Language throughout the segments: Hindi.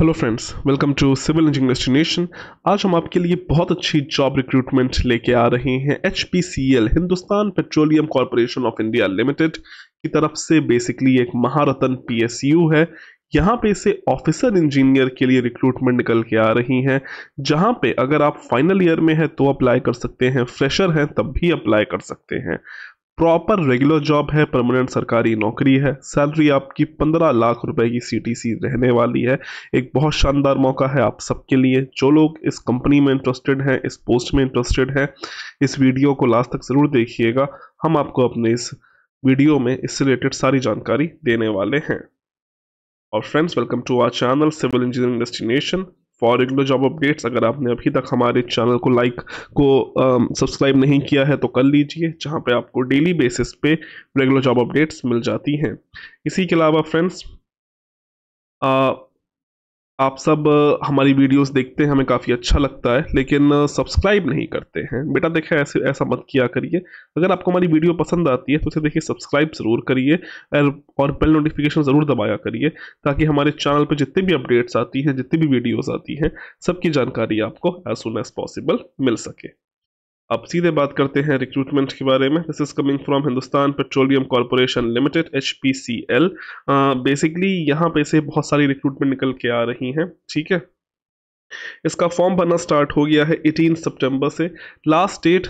hello friends welcome to civil engineering destination आज हम आपके लिए बहुत अच्छी जॉब रिक्रूटमेंट लेके आ रहे हैं H Hindustan petroleum corporation of India limited की तरफ से बेसिकली एक महारतन पीएसयू है यहाँ पे से ऑफिसर इंजीनियर के लिए रिक्रूटमेंट निकल के आ रही हैं जहाँ पे अगर आप फाइनल ईयर में हैं तो अप्लाई कर सकते हैं फ्रेशर हैं तब भी अप्लाई कर सकते हैं प्रॉपर रेगुलर जॉब है परमानेंट सरकारी नौकरी है सैलरी आपकी पंद्रह लाख रुपए की सीटीसी रहने वाली है एक बहुत शानदार मौका है आप सबके लिए जो लोग इस कंपनी में इंटरेस्टेड हैं इस पोस्ट में इंटरेस्टेड हैं इस वीडियो को लास्ट तक ज़रूर देखिएगा हम आपको अपने इस वीडियो में इससे रिलेटेड सारी जानकारी देने वाले हैं और friends welcome to our channel civil engineering destination for regular job updates अगर आपने अभी तक हमारे चैनल को लाइक को सब्सक्राइब um, नहीं किया है तो कर लीजिए जहाँ पे आपको डेली बेसिस पे रेगुलर जॉब अपडेट्स मिल जाती हैं इसी के अलावा फ्रेंड्स आप सब हमारी वीडियोस देखते हैं हमें काफ़ी अच्छा लगता है लेकिन सब्सक्राइब नहीं करते हैं बेटा देखा ऐसे ऐसा मत किया करिए अगर आपको हमारी वीडियो पसंद आती है तो उसे देखिए सब्सक्राइब ज़रूर करिए और बेल नोटिफिकेशन ज़रूर दबाया करिए ताकि हमारे चैनल पर जितने भी अपडेट्स आती हैं जितनी भी वीडियोज़ आती हैं सबकी जानकारी आपको एज सुन एज़ पॉसिबल मिल सके अब सीधे बात करते हैं रिक्रूटमेंट के बारे में this is coming from Hindustan petroleum corporation limited H P C L basically यहाँ पे से बहुत सारी रिक्रूटमेंट निकल के आ रही हैं ठीक है इसका फॉर्म भरना स्टार्ट हो गया है एटीन सितंबर से लास्ट डेट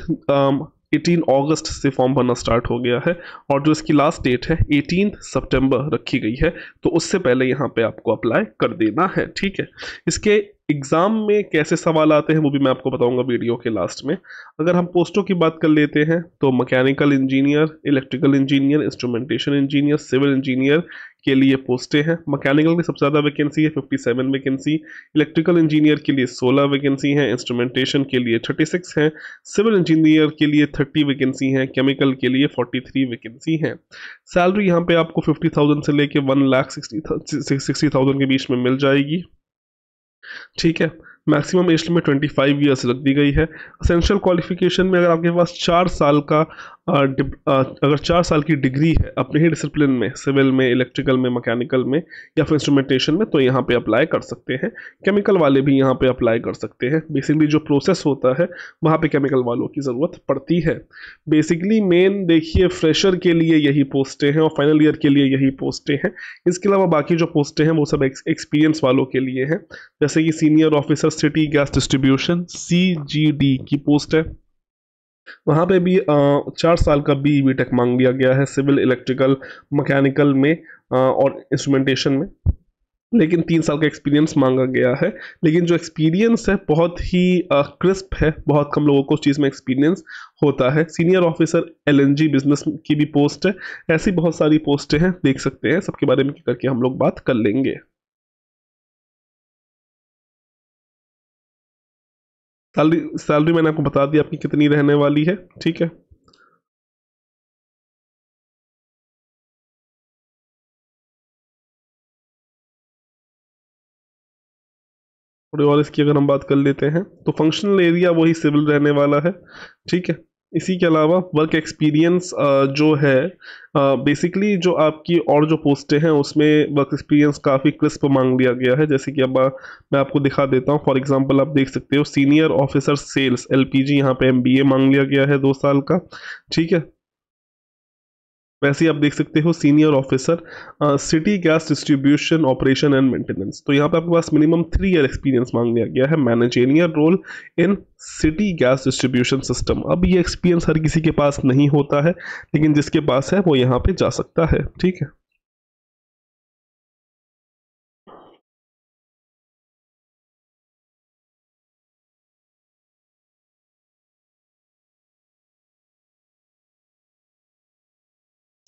एटीन अगस्त से फॉर्म भरना स्टार्ट हो गया है और जो इसकी लास्ट डेट है एटीन सितंबर रखी गई है तो उससे पहले यहाँ पे आपको अप्लाई कर देना है ठीक है इसके एग्ज़ाम में कैसे सवाल आते हैं वो भी मैं आपको बताऊंगा वीडियो के लास्ट में अगर हम पोस्टों की बात कर लेते हैं तो mechanical engineer electrical engineer instrumentation engineer civil engineer के लिए पोस्टें हैं मैकेनिकल की सबसे ज़्यादा वैकेंसी है 57 वैकेंसी इलेक्ट्रिकल इंजीनियर के लिए 16 वैकेंसी हैं इंस्ट्रूमेंटेशन के लिए 36 हैं सिविल इंजीनियर के लिए 30 वैकेंसी हैं केमिकल के लिए 43 वैकेंसी हैं सैलरी यहाँ पे आपको 50,000 से लेके वन लाख सिक्सटी के बीच में मिल जाएगी ठीक है maximum age limit 25 five years रख दी गई है असेंशियल क्वालिफिकेशन में अगर आपके पास चार साल का अगर चार साल की डिग्री है अपने ही डिसिप्लिन में सिविल में इलेक्ट्रिकल में मैकेनिकल में या फिर इंस्ट्रूमेंटेशन में तो यहाँ पे अप्लाई कर सकते हैं केमिकल वाले भी यहाँ पे अप्लाई कर सकते हैं बेसिकली जो प्रोसेस होता है वहाँ पे केमिकल वालों की ज़रूरत पड़ती है बेसिकली मेन देखिए फ्रेशर के लिए यही पोस्टें हैं और फाइनल ईयर के लिए यही पोस्टें हैं इसके अलावा बाकी जो पोस्टें हैं वो सब एक्सपीरियंस वालों के लिए हैं जैसे कि senior officer city gas distribution C की पोस्ट है वहाँ पे भी चार साल का बी वी टेक मांग लिया गया है सिविल इलेक्ट्रिकल मकैनिकल में और इंस्ट्रूमेंटेशन में लेकिन तीन साल का एक्सपीरियंस मांगा गया है लेकिन जो एक्सपीरियंस है बहुत ही क्रिस्प है बहुत कम लोगों को उस चीज़ में एक्सपीरियंस होता है सीनियर ऑफिसर एलएनजी बिजनेस की भी पोस्ट है ऐसी बहुत सारी पोस्टें हैं देख सकते हैं सबके बारे में करके हम लोग बात कर लेंगे सैलरी सैलरी मैंने आपको बता दी आपकी कितनी रहने वाली है ठीक है और इसकी अगर हम बात कर लेते हैं तो फंक्शनल एरिया वही सिविल रहने वाला है ठीक है इसी के अलावा वर्क एक्सपीरियंस जो है बेसिकली जो आपकी और जो पोस्टें हैं उसमें वर्क एक्सपीरियंस काफ़ी क्रिस्प मांग लिया गया है जैसे कि अब मैं आपको दिखा देता हूँ फॉर एग्जांपल आप देख सकते हो सीनियर ऑफिसर सेल्स एलपीजी यहाँ पर एम मांग लिया गया है दो साल का ठीक है वैसे आप देख सकते हो senior officer city gas distribution operation and maintenance तो यहाँ पे आपके पास मिनिमम थ्री ईयर एक्सपीरियंस मांग लिया गया है managerial role in city gas distribution system अब ये एक्सपीरियंस हर किसी के पास नहीं होता है लेकिन जिसके पास है वो यहाँ पे जा सकता है ठीक है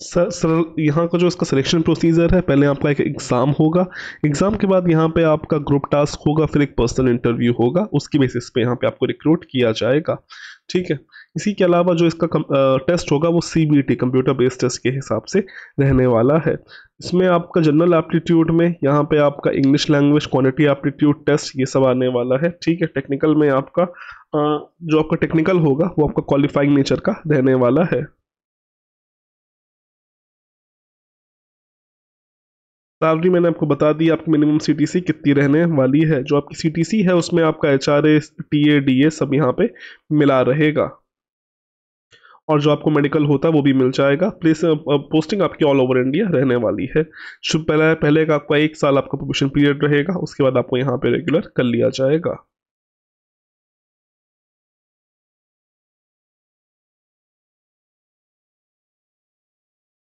सर सर यहाँ का जो इसका सिलेक्शन प्रोसीजर है पहले आपका एक एग्ज़ाम होगा एग्ज़ाम के बाद यहाँ पे आपका ग्रुप टास्क होगा फिर एक पर्सनल इंटरव्यू होगा उसकी बेसिस पे यहाँ पे आपको रिक्रूट किया जाएगा ठीक है इसी के अलावा जो इसका कम, आ, टेस्ट होगा वो C B T computer based test के हिसाब से रहने वाला है इसमें आपका जनरल एप्टीट्यूड में यहाँ पे आपका English language quality aptitude test ये सब आने वाला है ठीक है टेक्निकल में आपका आ, जो आपका टेक्निकल होगा वो आपका क्वालिफाइंग नेचर का रहने वाला है सैलरी मैंने आपको बता दी आपकी मिनिमम सीटीसी कितनी रहने वाली है जो आपकी सीटीसी है उसमें आपका H R A T A D A सब यहाँ पे मिला रहेगा और जो आपको मेडिकल होता है वो भी मिल जाएगा प्लेस पोस्टिंग आपकी ऑल ओवर इंडिया रहने वाली है शुभ पहले पहले का आपका एक साल आपका प्रोबेशन पीरियड रहेगा उसके बाद आपको यहाँ पे रेगुलर कर लिया जाएगा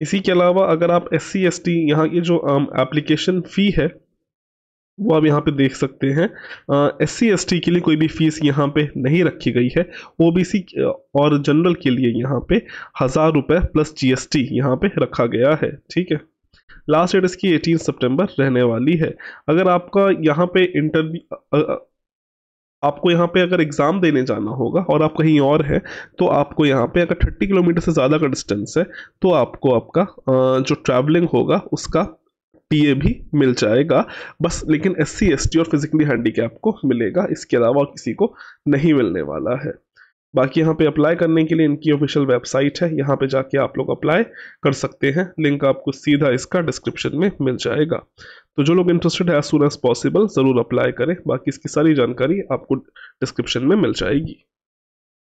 इसी के अलावा अगर आप एस सी एस टी यहाँ की जो एप्लीकेशन um, फ़ी है वो आप यहाँ पे देख सकते हैं एस सी एस टी के लिए कोई भी फीस यहाँ पे नहीं रखी गई है ओ बी सी और जनरल के लिए यहाँ पे हज़ार रुपये प्लस जी एस टी यहाँ पर रखा गया है ठीक है लास्ट डेट इसकी 18 सितंबर रहने वाली है अगर आपका यहाँ पे इंटरव्यू आपको यहाँ पे अगर एग्ज़ाम देने जाना होगा और आप कहीं और हैं तो आपको यहाँ पे अगर थर्टी किलोमीटर से ज़्यादा का डिस्टेंस है तो आपको आपका जो ट्रैवलिंग होगा उसका टीए भी मिल जाएगा बस लेकिन एस सी और फिजिकली हैंडी को मिलेगा इसके अलावा किसी को नहीं मिलने वाला है बाकी यहाँ पे अप्लाई करने के लिए इनकी ऑफिशियल वेबसाइट है यहाँ पे जाके आप लोग अप्लाई कर सकते हैं लिंक आपको सीधा इसका डिस्क्रिप्शन में मिल जाएगा तो जो लोग इंटरेस्टेड है एज सुन एज पॉसिबल ज़रूर अप्लाई करें बाकी इसकी सारी जानकारी आपको डिस्क्रिप्शन में मिल जाएगी